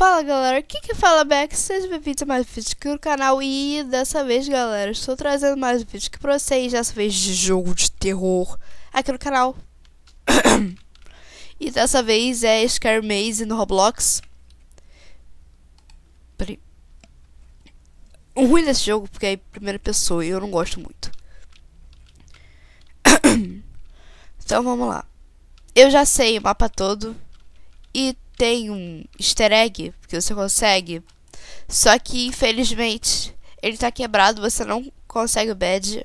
Fala galera, aqui é que fala Beck, sejam bem-vindos a mais um vídeo aqui no canal E dessa vez galera, estou trazendo mais um vídeo aqui pra vocês, dessa vez de jogo de terror aqui no canal E dessa vez é Scare Maze no Roblox Peraí O ruim desse jogo porque é em primeira pessoa e eu não gosto muito Então vamos lá Eu já sei o mapa todo E tem um easter egg que você consegue. Só que infelizmente ele tá quebrado, você não consegue o badge.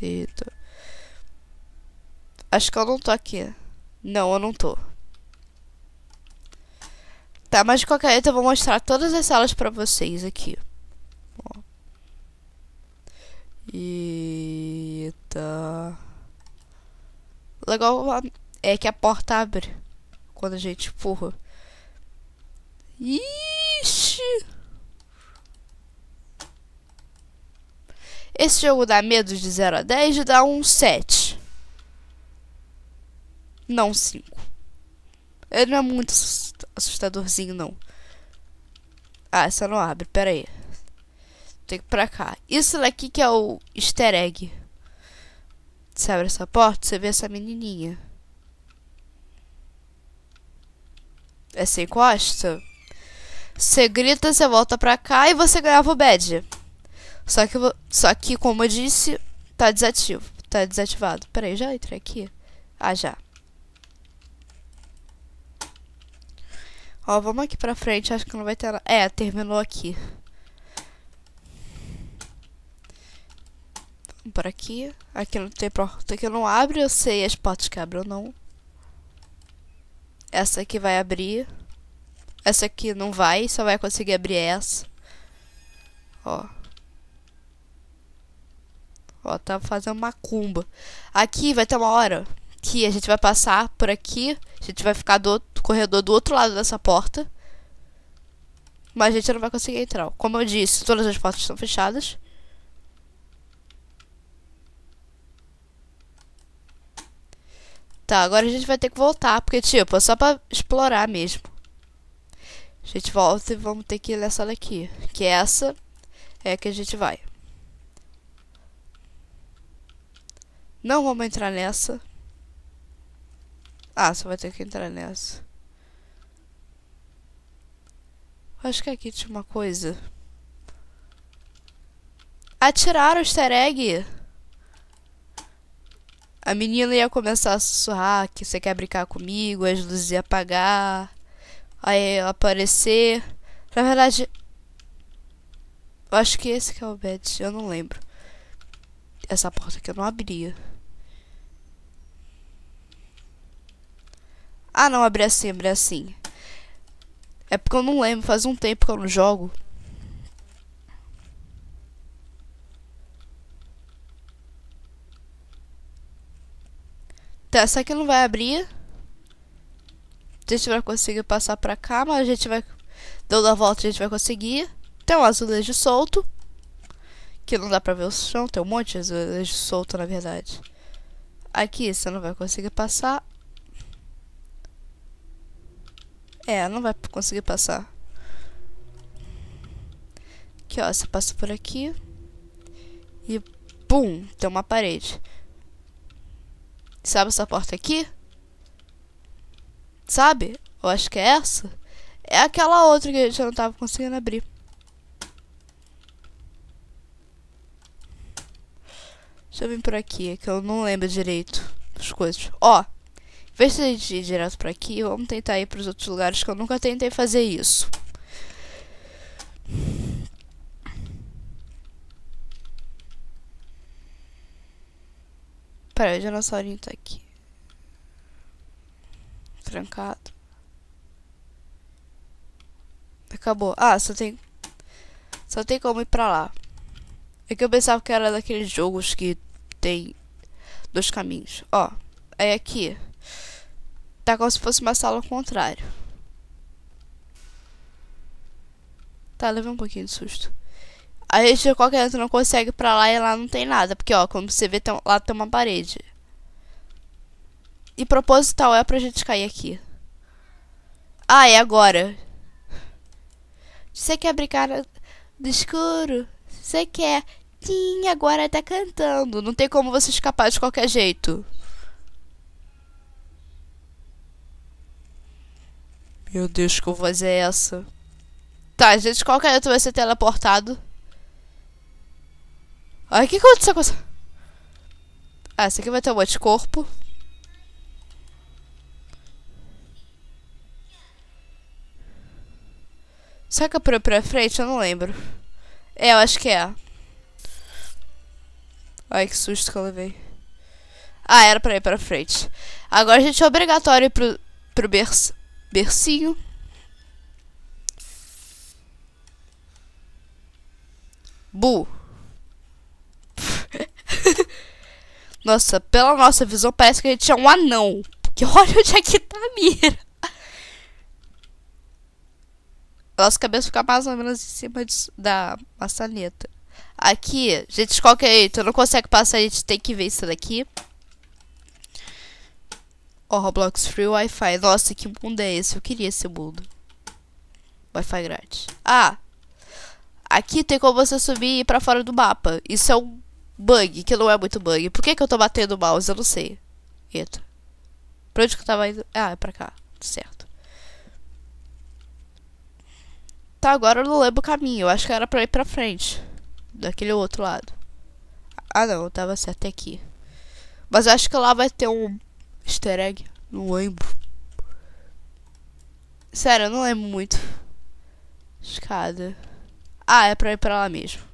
Eita. Acho que eu não tô aqui. Não, eu não tô. Tá, mas de qualquer jeito eu vou mostrar todas as salas pra vocês aqui. Ó. Eita. O legal é que a porta abre quando a gente empurra. Ixi! Esse jogo dá medo de 0 a 10 e dá um 7. Não 5. Ele não é muito assustadorzinho, não. Ah, essa não abre, pera aí. Tem que ir pra cá. Isso daqui que é o easter egg. Você abre essa porta, você vê essa menininha. você é, encosta, você grita, você volta pra cá e você grava o bad. Só que, só que como eu disse, tá desativo. Tá desativado. Peraí, já entrei aqui? Ah, já. Ó, vamos aqui pra frente, acho que não vai ter nada. É, terminou aqui. por aqui. Aqui não tem porta que não abre, eu sei as portas que abrem ou não. Essa aqui vai abrir. Essa aqui não vai, só vai conseguir abrir essa. Ó. Ó, tá fazendo macumba. Aqui vai ter uma hora que a gente vai passar por aqui. A gente vai ficar do corredor do outro lado dessa porta. Mas a gente não vai conseguir entrar. Como eu disse, todas as portas estão fechadas. Tá, agora a gente vai ter que voltar, porque, tipo, é só pra explorar mesmo. A gente volta e vamos ter que ir nessa daqui. Que essa é que a gente vai. Não vamos entrar nessa. Ah, só vai ter que entrar nessa. Acho que aqui tinha uma coisa. Atiraram o easter egg. A menina ia começar a sussurrar que você quer brincar comigo, as luzes iam apagar, aí ela aparecer. Na verdade, eu acho que esse que é o bed, eu não lembro. Essa porta aqui eu não abria. Ah, não, abri assim, abri assim. É porque eu não lembro, faz um tempo que eu não jogo. essa aqui não vai abrir. A gente vai conseguir passar pra cá, mas a gente vai... Dando a volta a gente vai conseguir. Tem um azulejo solto. Que não dá pra ver o chão, tem um monte de azulejo solto, na verdade. Aqui você não vai conseguir passar. É, não vai conseguir passar. Aqui, ó, você passa por aqui. E, pum, tem uma parede. Sabe essa porta aqui? Sabe? Eu acho que é essa. É aquela outra que a gente não tava conseguindo abrir. Deixa eu vir por aqui, é que eu não lembro direito as coisas. Ó, em vez de ir direto por aqui, vamos tentar ir pros outros lugares que eu nunca tentei fazer isso. Pera, o dinossaurinho tá aqui. Trancado. Acabou. Ah, só tem... Só tem como ir pra lá. É que eu pensava que era daqueles jogos que tem dois caminhos. Ó, é aqui. Tá como se fosse uma sala ao contrário. Tá, levei um pouquinho de susto. A gente qualquer jeito não consegue pra lá e lá não tem nada. Porque, ó, como você vê, tem, lá tem uma parede. E proposital é pra gente cair aqui. Ah, é agora. Você quer brincar no escuro? Você quer? Sim, agora tá cantando. Não tem como você escapar de qualquer jeito. Meu Deus, que voz é essa? Tá, gente, qualquer jeito vai ser teleportado. Ai, o que aconteceu com essa... Ah, essa aqui vai ter um anticorpo. Será que eu pra frente? Eu não lembro. É, eu acho que é. Ai, que susto que eu levei. Ah, era pra ir pra frente. Agora a gente é obrigatório ir pro, pro berço, bercinho. Bu. nossa, pela nossa visão, parece que a gente é um anão. Que olha onde é que tá a mira. Nossa cabeça fica mais ou menos em cima de, da maçaneta. Aqui, gente, de qualquer jeito? É? Não consegue passar, a gente tem que ver isso daqui. Ó, oh, Roblox Free Wi-Fi. Nossa, que mundo é esse? Eu queria esse mundo. Wi-Fi grátis. Ah! Aqui tem como você subir e ir pra fora do mapa. Isso é um bug, que não é muito bug. Por que, que eu tô batendo o mouse? Eu não sei. Eita. Pra onde que eu tava indo? Ah, é pra cá. Certo. Tá, agora eu não lembro o caminho. Eu acho que era pra ir pra frente. Daquele outro lado. Ah, não. Eu tava certo até aqui. Mas eu acho que lá vai ter um easter egg. Não lembro. Sério, eu não lembro muito. Escada. Ah, é pra ir pra lá mesmo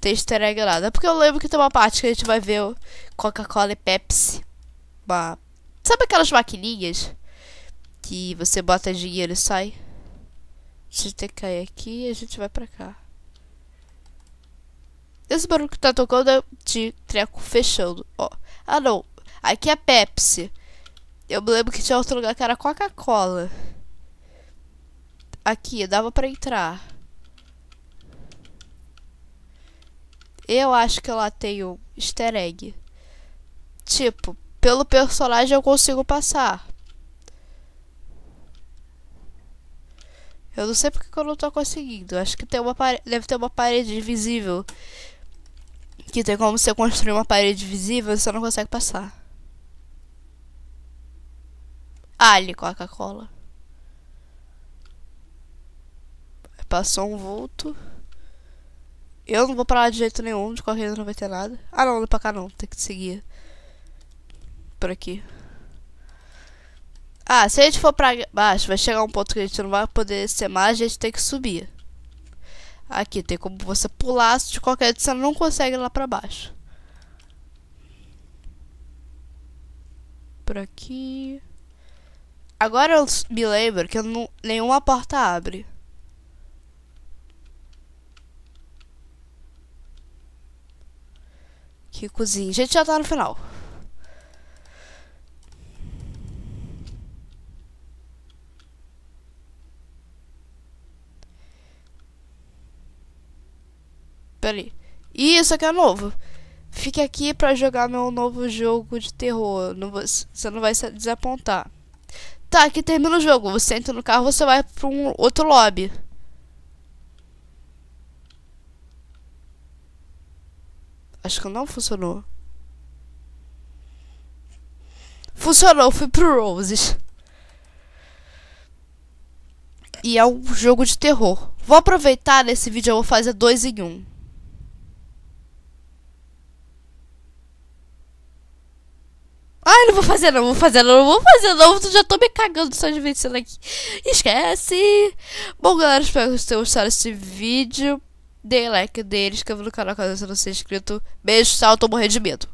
tem easter egg lá. É porque eu lembro que tem uma parte que a gente vai ver Coca-Cola e Pepsi. Uma... Sabe aquelas maquininhas? Que você bota dinheiro e sai? A gente tem que cair aqui e a gente vai pra cá. Esse barulho que tá tocando é de treco fechando. Ó. Ah, não. Aqui é Pepsi. Eu me lembro que tinha outro lugar que era Coca-Cola. Aqui, dava pra entrar. Eu acho que ela tem um easter egg. Tipo, pelo personagem eu consigo passar. Eu não sei porque eu não tô conseguindo. Acho que tem uma deve ter uma parede invisível. Que tem como você construir uma parede visível e você não consegue passar. Ali, Coca-Cola. Passou um vulto. Eu não vou pra lá de jeito nenhum, de qualquer jeito não vai ter nada. Ah não, não pra cá não, tem que seguir. Por aqui. Ah, se a gente for pra baixo, vai chegar um ponto que a gente não vai poder ser mais, a gente tem que subir. Aqui, tem como você pular de qualquer jeito, você não consegue ir lá pra baixo. Por aqui... Agora eu me lembro que não, nenhuma porta abre. que cozinha. A gente já tá no final. Pera aí. isso aqui é novo. Fique aqui para jogar meu novo jogo de terror. Não você não vai se desapontar. Tá, aqui termina o jogo. Você entra no carro, você vai para um outro lobby. Acho que não funcionou. Funcionou, fui pro Roses. E é um jogo de terror. Vou aproveitar nesse vídeo, eu vou fazer dois em um. Ai ah, não vou fazer não, vou fazer não, vou fazer não, já tô me cagando só de vencer aqui. Esquece! Bom, galera, espero que vocês tenham gostado desse vídeo. Dê like, dê inscreva no canal caso você não seja inscrito. Beijo, salto, morrer de medo.